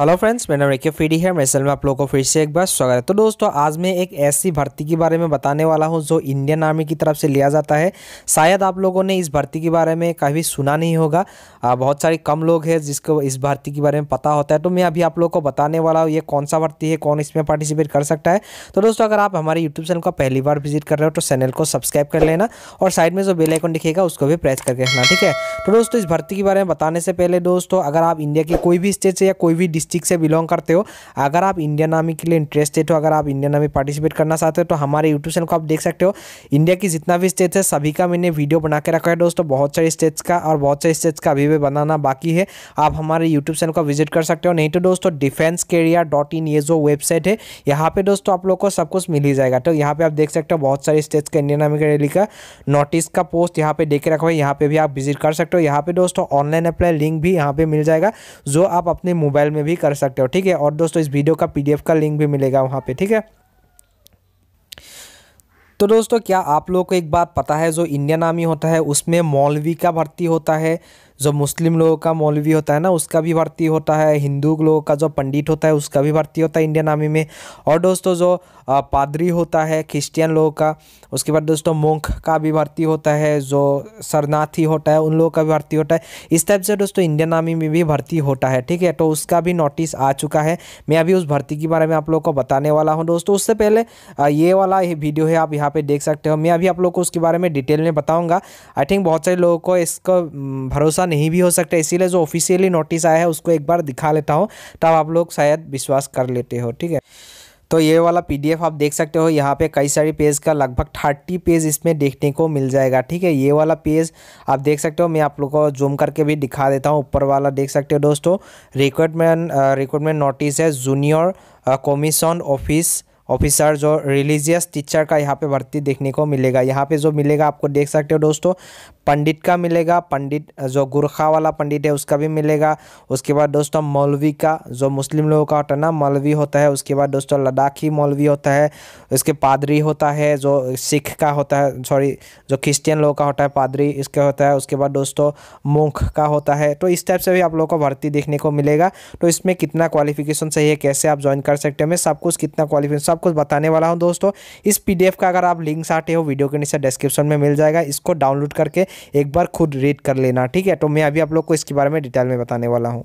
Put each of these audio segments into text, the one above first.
hello friends मैं नाम रेखे फीडी है मेरे चैनल में आप लोगों को फिर से एक बार स्वागत है तो दोस्तों आज मैं एक ऐसी भर्ती के बारे में बताने वाला हूं जो इंडियन आर्मी की तरफ से लिया जाता है शायद आप लोगों ने इस भर्ती के बारे में कभी सुना नहीं होगा आ, बहुत सारे कम लोग हैं जिसको इस भर्ती के बारे में पता होता है तो मैं अभी आप लोग को बताने वाला हूँ ये कौन सा भर्ती है कौन इसमें पार्टिसिपेट कर सकता है तो दोस्तों अगर आप हमारे यूट्यूब चैनल का पहली बार विजिट कर रहे हो तो चैनल को सब्सक्राइब कर लेना और साइड में जो बेलाइकन दिखेगा उसको भी प्रेस करके रखना ठीक है तो दोस्तों इस भर्ती के बारे में बताने से पहले दोस्तों अगर आप इंडिया के कोई भी स्टेट से या कोई भी डिस्ट्रिक्ट से बिलोंग करते हो अगर आप इंडियन आर्मी के लिए इंटरेस्टेड हो अगर आप इंडियन आर्मी पार्टिसिपेट करना चाहते हो तो हमारे यूट्यूब चैनल को आप देख सकते हो इंडिया की जितना भी स्टेट्स है सभी का मैंने वीडियो बना के रखा है दोस्तों बहुत सारे स्टेट्स का और बहुत सारे स्टेट्स का अभी भी बनाना बाकी है आप हमारे यूट्यूब चैनल को विजिट कर सकते हो नहीं तो दोस्तों डिफेंस कैरियर डॉट इन ये जो वेबसाइट है यहाँ पे दोस्तों आप लोग को सब कुछ मिल ही जाएगा तो यहाँ पे आप देख सकते हो बहुत सारे स्टेट्स का इंडियन आर्मी का रैली का नोटिस का पोस्ट यहाँ पे देख के रखा है यहाँ पे भी आप विजिट कर सकते हो यहाँ पे दोस्तों ऑनलाइन अप्लाई लिंक भी यहाँ पे मिल जाएगा जो आप अपने मोबाइल में भी कर सकते हो ठीक है और दोस्तों इस वीडियो का पीडीएफ का लिंक भी मिलेगा वहाँ पे ठीक है तो दोस्तों क्या आप लोगों को एक बात पता है जो इंडियन आर्मी होता है उसमें मौलवी का भर्ती होता है जो मुस्लिम लोगों का मौलवी होता है ना उसका भी भर्ती होता है हिंदू लोगों का जो पंडित होता है उसका भी भर्ती होता है इंडियन आर्मी में और दोस्तों जो पादरी होता है क्रिश्चियन लोगों का उसके बाद दोस्तों मोंख का भी भर्ती होता है जो शरणार्थी होता है उन लोगों का भी भर्ती होता है इस टाइप से दोस्तों इंडियन आर्मी में भी भर्ती होता है ठीक है तो उसका भी नोटिस आ चुका है मैं अभी उस भर्ती के बारे में आप लोग को बताने वाला हूँ दोस्तों उससे पहले ये वाला वीडियो है आप यहाँ पर देख सकते हो मैं अभी आप लोग को उसके बारे में डिटेल में बताऊँगा आई थिंक बहुत सारे लोगों को इसका भरोसा नहीं भी हो सकता इसीलिए जो ऑफिशियली नोटिस आया है उसको एक बार दिखा लेता हूँ तब आप लोग शायद विश्वास कर लेते हो ठीक है तो ये वाला पीडीएफ आप देख सकते हो यहाँ पे कई सारी पेज का लगभग थर्टी पेज इसमें देखने को मिल जाएगा ठीक है ये वाला पेज आप देख सकते हो मैं आप लोगों को जूम करके भी दिखा देता हूँ ऊपर वाला देख सकते हो दोस्तों रिक्रूटमेंट रिक्रूटमेंट नोटिस है जूनियर कमीशन ऑफिस ऑफिसर जो रिलीजियस टीचर का यहाँ पे भर्ती देखने को मिलेगा यहाँ पे जो मिलेगा आपको देख सकते हो दोस्तों पंडित का मिलेगा पंडित जो गुरखा वाला पंडित है उसका भी मिलेगा उसके बाद दोस्तों मौलवी का जो मुस्लिम लोगों का होता है ना मौलवी होता है उसके बाद दोस्तों लद्दाखी मौलवी होता है इसके पादरी होता है जो सिख का होता है सॉरी जो क्रिश्चियन लोगों का होता है पादरी इसका होता है उसके बाद दोस्तों मुंख का होता है तो इस टाइप से भी आप लोगों को भर्ती देखने को मिलेगा तो इसमें कितना क्वालिफिकेशन सही है कैसे आप ज्वाइन कर सकते हैं मैं सब कुछ कितना क्वालिफिकेशन सब कुछ बताने वाला हूँ दोस्तों इस पी का अगर आप लिंक चाहते हो वीडियो के नीचे डिस्क्रिप्शन में मिल जाएगा इसको डाउनलोड करके एक बार खुद रीड कर लेना ठीक है तो मैं अभी आप लोग को इसके बारे में डिटेल में बताने वाला हूँ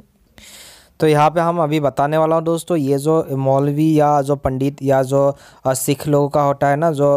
तो यहाँ पे हम अभी बताने वाला हूँ दोस्तों ये जो मौलवी या जो पंडित या जो सिख लोगों का होता है ना जो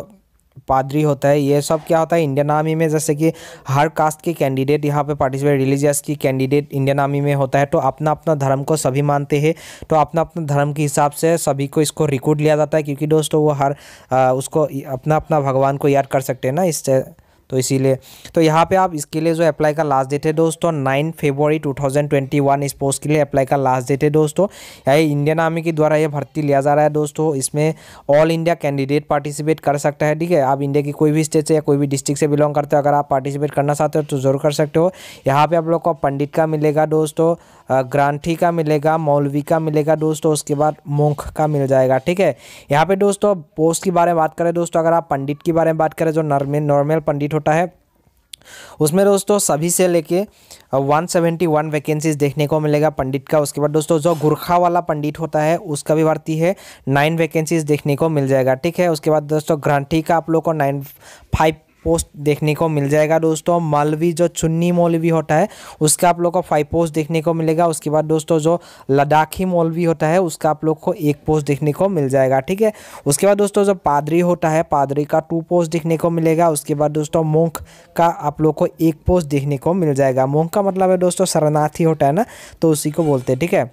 पादरी होता है ये सब क्या होता है इंडियन आर्मी में जैसे कि हर कास्ट के कैंडिडेट यहाँ पे पार्टिसिपेट रिलीजियस की कैंडिडेट इंडियन आर्मी में होता है तो अपना अपना धर्म को सभी मानते हैं तो अपना अपना धर्म के हिसाब से सभी को इसको रिकॉर्ड लिया जाता है क्योंकि दोस्तों वो हर आ, उसको अपना अपना भगवान को याद कर सकते हैं ना इससे तो इसीलिए तो यहाँ पे आप इसके लिए जो अप्लाई का लास्ट डेट है दोस्तों नाइन ट्वेंटी 2021 इस पोस्ट के लिए अप्लाई का लास्ट डेट है दोस्तों यही इंडियन आर्मी के द्वारा यह भर्ती लिया जा रहा है दोस्तों इसमें ऑल इंडिया कैंडिडेट पार्टिसिपेट कर सकता है ठीक है आप इंडिया की कोई भी स्टेट से या कोई भी डिस्ट्रिक्ट से बिलोंग करते हो अगर आप पार्टिसिपेट करना चाहते हो तो ज़रूर कर सकते हो यहाँ पर आप लोग को पंडित का मिलेगा दोस्तों ग्रांठी का मिलेगा मौलवी का मिलेगा दोस्तों उसके बाद मोंख का मिल जाएगा ठीक है यहाँ पे दोस्तों पोस्ट के बारे में बात करें दोस्तों अगर आप पंडित के बारे में बात करें जो नॉर्मल नॉर्मल पंडित होता है उसमें दोस्तों सभी से लेके 171 वैकेंसीज देखने को मिलेगा पंडित का उसके बाद दोस्तों जो गुरखा वाला पंडित होता है उसका भी भर्ती है नाइन वैकेंसीज देखने को मिल जाएगा ठीक है उसके बाद दोस्तों ग्रांठी का आप लोग को नाइन फाइव पोस्ट देखने को मिल जाएगा दोस्तों मालवी जो चुन्नी मौलवी होता है उसका आप लोग को फाइव पोस्ट देखने को मिलेगा उसके बाद दोस्तों जो लद्दाखी मौलवी होता है उसका आप लोग को एक पोस्ट देखने को मिल जाएगा ठीक है उसके बाद दोस्तों जो पादरी होता है पादरी का टू पोस्ट देखने को मिलेगा उसके बाद दोस्तों मोंख का आप लोग को एक पोस्ट देखने को मिल जाएगा मोंख का मतलब है दोस्तों शरणार्थी होता है ना तो उसी को बोलते हैं ठीक है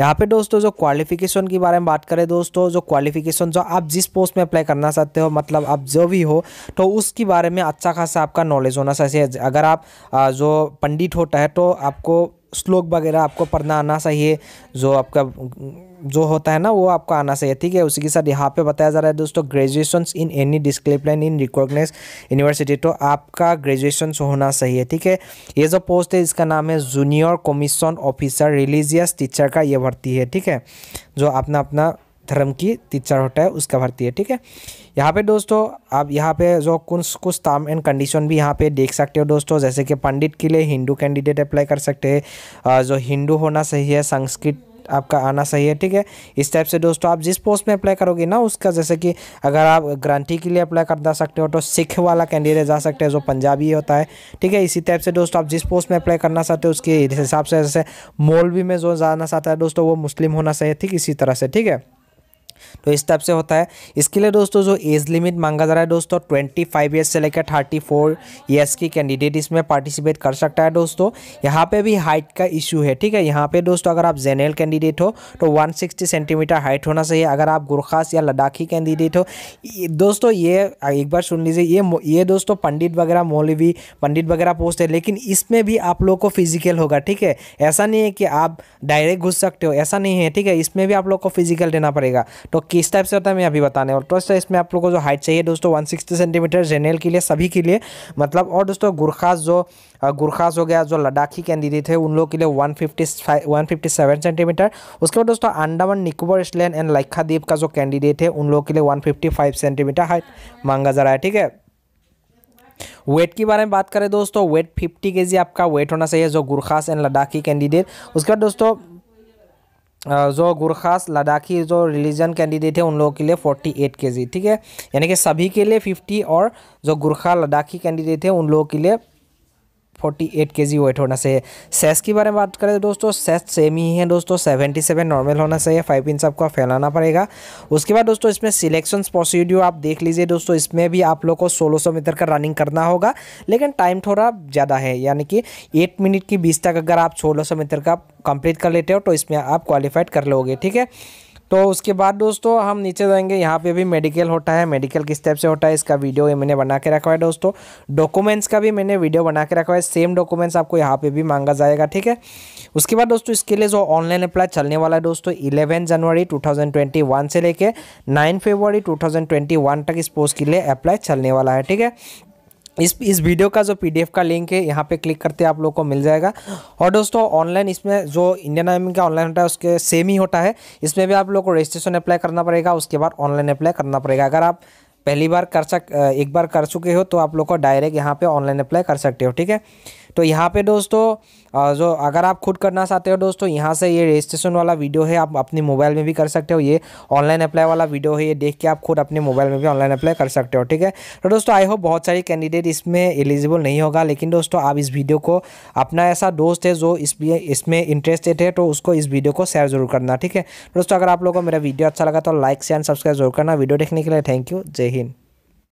यहाँ पे दोस्तों जो क्वालिफिकेशन के बारे में बात करें दोस्तों जो क्वालिफिकेशन जो आप जिस पोस्ट में अप्लाई करना चाहते हो मतलब आप जो भी हो तो उसके बारे में अच्छा खासा आपका नॉलेज होना चाहिए अगर आप जो पंडित होता है तो आपको श्लोक वगैरह आपको पढ़ना आना चाहिए जो आपका जो होता है ना वो आपको आना चाहिए ठीक है उसी के साथ यहाँ पे बताया जा रहा है दोस्तों graduation in any discipline in recognise university तो आपका ग्रेजुएशन होना चाहिए ठीक है ये जो पोस्ट है इसका नाम है junior commission officer religious teacher का ये भर्ती है ठीक है जो अपना अपना धर्म की टीचर होता है उसका भर्ती है ठीक है यहाँ पे दोस्तों आप यहाँ पे जो कुछ कुछ टर्म एंड कंडीशन भी यहाँ पे देख सकते हो दोस्तों जैसे कि पंडित के लिए हिंदू कैंडिडेट अप्लाई कर सकते हैं जो हिंदू होना सही है संस्कृत आपका आना सही है ठीक है इस टाइप से दोस्तों आप जिस पोस्ट में अप्लाई करोगे ना उसका जैसे कि अगर आप ग्रांटी के लिए अप्लाई कर जा सकते हो तो सिख वाला कैंडिडेट जा सकते हैं जो पंजाबी होता है ठीक है इसी टाइप से दोस्तों आप जिस पोस्ट में अप्लाई करना चाहते हो उसके हिसाब से जैसे मौलवी में जो जाना चाहता है दोस्तों वो मुस्लिम होना चाहिए ठीक इसी तरह से ठीक है तो इस टाइप से होता है इसके लिए दोस्तों जो एज लिमिट मांगा जा रहा है दोस्तों ट्वेंटी फाइव ईयर्स से लेकर थर्टी फोर ईयर्स की कैंडिडेट इसमें पार्टिसिपेट कर सकता है दोस्तों यहाँ पे भी हाइट का इशू है ठीक है यहाँ पे दोस्तों अगर आप जेनरल कैंडिडेट हो तो वन सिक्सटी सेंटीमीटर हाइट होना चाहिए अगर आप गुरखास या लद्दाखी कैंडिडेट हो दोस्तों ये एक बार सुन लीजिए ये ये दोस्तों पंडित वगैरह मौलवी पंडित वगैरह पोस्ट है लेकिन इसमें भी आप लोग को फिजिकल होगा ठीक है ऐसा नहीं है कि आप डायरेक्ट घुस सकते हो ऐसा नहीं है ठीक है इसमें भी आप लोग को फिजिकल देना पड़ेगा तो किस टाइप से होता है मैं अभी बताने वाला दोस्तों इसमें आप लोगों को जो हाइट चाहिए दोस्तों वन सेंटीमीटर जेनरल के लिए सभी के लिए मतलब और दोस्तों गुरखास जो गुरखास हो गया जो लद्दाखी कैंडिडेट है उन लोगों के लिए वन फिफ्टी सेंटीमीटर उसके बाद दोस्तों अंडमान निकोबर इसलैंड एंड दीप का जो कैंडिडेट है उन लोगों के लिए वन सेंटीमीटर हाइट मांगा जा रहा है ठीक है वेट के बारे में बात करें दोस्तों वेट 50 के आपका वेट होना चाहिए जो गुरखास एंड लद्दाखी कैंडिडेट उसके बाद दोस्तों जो गुरखास लद्दाखी जो रिलीजन कैंडिडेट है उन लोगों के लिए 48 जी ठीक है यानी कि सभी के लिए 50 और जो गुरखा लद्दाखी कैंडिडेट है उन लोगों के लिए फोर्टी एट के जी वेट होना चाहिए सेस की बारे में बात करें तो दोस्तों सेस सेम ही है दोस्तों सेवेंटी सेवन नॉर्मल होना चाहिए फाइव इंच आपको फैलाना पड़ेगा उसके बाद दोस्तों इसमें सिलेक्शन प्रोसीड्यू आप देख लीजिए दोस्तों इसमें भी आप लोग को सोलह सौ मीटर का रनिंग करना होगा लेकिन टाइम थोड़ा ज़्यादा है यानी कि एट मिनट की बीस तक अगर आप सोलह सौ मीटर का कंप्लीट कर लेते हो तो इसमें आप क्वालिफाइड कर लोगे ठीक है तो उसके बाद दोस्तों हम नीचे जाएंगे यहाँ पे भी मेडिकल होता है मेडिकल किस टाइप से होता है इसका वीडियो ये मैंने बना के रखा है दोस्तों डॉक्यूमेंट्स का भी मैंने वीडियो बना के रखा है सेम डॉक्यूमेंट्स आपको यहाँ पे भी मांगा जाएगा ठीक है उसके बाद दोस्तों इसके लिए जो ऑनलाइन अप्लाई चलने वाला है दोस्तों इलेवन जनवरी टू से लेकर नाइन फरवरी टू तक इस पोस्ट के लिए अप्लाई चलने वाला है ठीक है इस इस वीडियो का जो पीडीएफ का लिंक है यहाँ पे क्लिक करते आप लोग को मिल जाएगा और दोस्तों ऑनलाइन इसमें जो इंडियन आर्मी का ऑनलाइन होता है उसके सेम ही होता है इसमें भी आप लोग को रजिस्ट्रेशन अप्लाई करना पड़ेगा उसके बाद ऑनलाइन अप्लाई करना पड़ेगा अगर आप पहली बार कर सक एक बार कर चुके हो तो आप लोग को डायरेक्ट यहाँ पर ऑनलाइन अप्लाई कर सकते हो ठीक है तो यहाँ पे दोस्तों जो अगर आप खुद करना चाहते हो दोस्तों यहाँ से ये रजिस्ट्रेशन वाला वीडियो है आप अपने मोबाइल में भी कर सकते हो ये ऑनलाइन अप्लाई वाला वीडियो है ये देख के आप खुद अपने मोबाइल में भी ऑनलाइन अप्लाई कर सकते हो ठीक है तो दोस्तों आई होप बहुत सारी कैंडिडेट इसमें एलिजिबल नहीं होगा लेकिन दोस्तों आप इस वीडियो को अपना ऐसा दोस्त है जो इसमें इंटरेस्टेड है तो उसको इस वीडियो को शेयर जरूर करना ठीक है दोस्तों अगर आप लोगों को मेरा वीडियो अच्छा लगा तो लाइक शेयर सब्सक्राइब जरूर करना वीडियो देखने के लिए थैंक यू जय हिंद